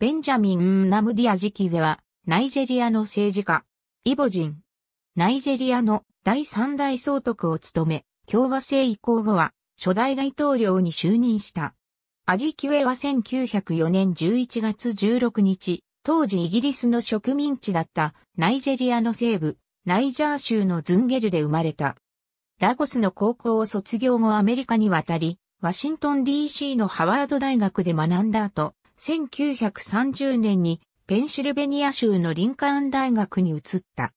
ベンジャミン・ナムディアジキウェは、ナイジェリアの政治家、イボ人。ナイジェリアの第三代総督を務め、共和制移行後は、初代大統領に就任した。アジキウェは1904年11月16日、当時イギリスの植民地だったナイジェリアの西部、ナイジャー州のズンゲルで生まれた。ラゴスの高校を卒業後アメリカに渡り、ワシントン DC のハワード大学で学んだ後、1930年にペンシルベニア州のリンカーン大学に移った。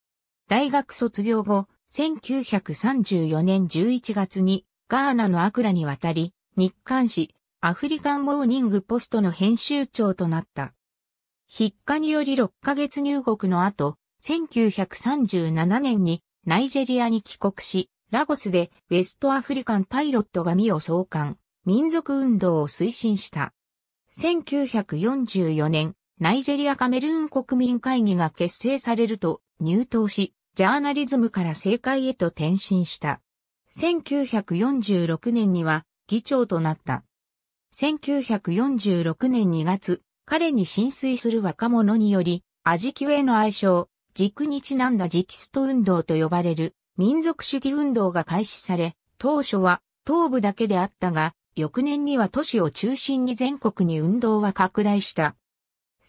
大学卒業後、1934年11月にガーナのアクラに渡り、日刊誌アフリカンモーニングポストの編集長となった。筆下により6ヶ月入国の後、1937年にナイジェリアに帰国し、ラゴスでウェストアフリカンパイロットが身を創刊、民族運動を推進した。1944年、ナイジェリアカメルーン国民会議が結成されると入党し、ジャーナリズムから政界へと転身した。1946年には議長となった。1946年2月、彼に浸水する若者により、アジキュへの愛称、軸にちなんだ直スト運動と呼ばれる民族主義運動が開始され、当初は東部だけであったが、翌年には都市を中心に全国に運動は拡大した。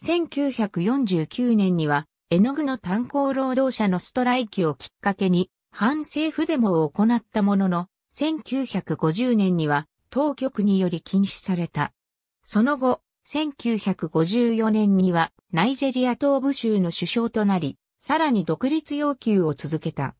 1949年には、絵の具の炭鉱労働者のストライキをきっかけに、反政府デモを行ったものの、1950年には、当局により禁止された。その後、1954年には、ナイジェリア東部州の首相となり、さらに独立要求を続けた。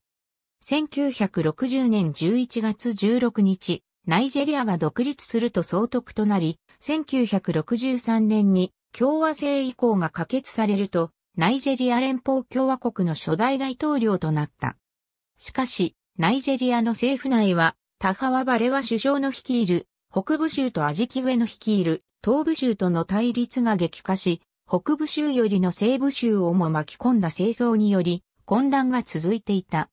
1960年11月16日、ナイジェリアが独立すると総督となり、1963年に共和制以降が可決されると、ナイジェリア連邦共和国の初代大統領となった。しかし、ナイジェリアの政府内は、タハワバレワ首相の率いる北部州とアジキウェの率いる東部州との対立が激化し、北部州よりの西部州をも巻き込んだ戦争により混乱が続いていた。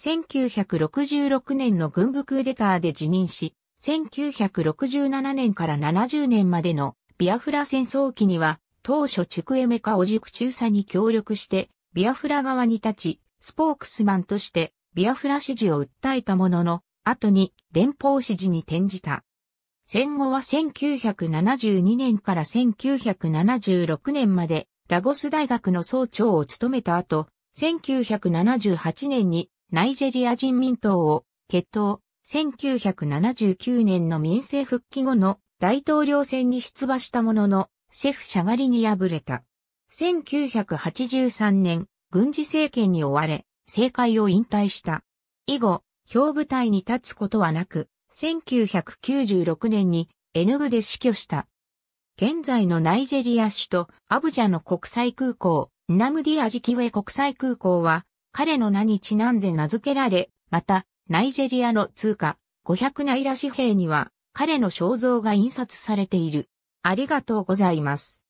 1966年の軍部クーデターで辞任し、1967年から70年までのビアフラ戦争期には、当初チュクエメカオジュク中佐に協力して、ビアフラ側に立ち、スポークスマンとしてビアフラ支持を訴えたものの、後に連邦支持に転じた。戦後は1972年から1976年までラゴス大学の総長を務めた後、1978年にナイジェリア人民党を決闘、1979年の民政復帰後の大統領選に出馬したものの、シェフ・シャガリに敗れた。1983年、軍事政権に追われ、政界を引退した。以後、表舞台に立つことはなく、1996年に絵ヌグで死去した。現在のナイジェリア首都アブジャの国際空港、ナムディアジキウェ国際空港は彼の名にちなんで名付けられ、また、ナイジェリアの通貨、500ナイラ紙幣には、彼の肖像が印刷されている。ありがとうございます。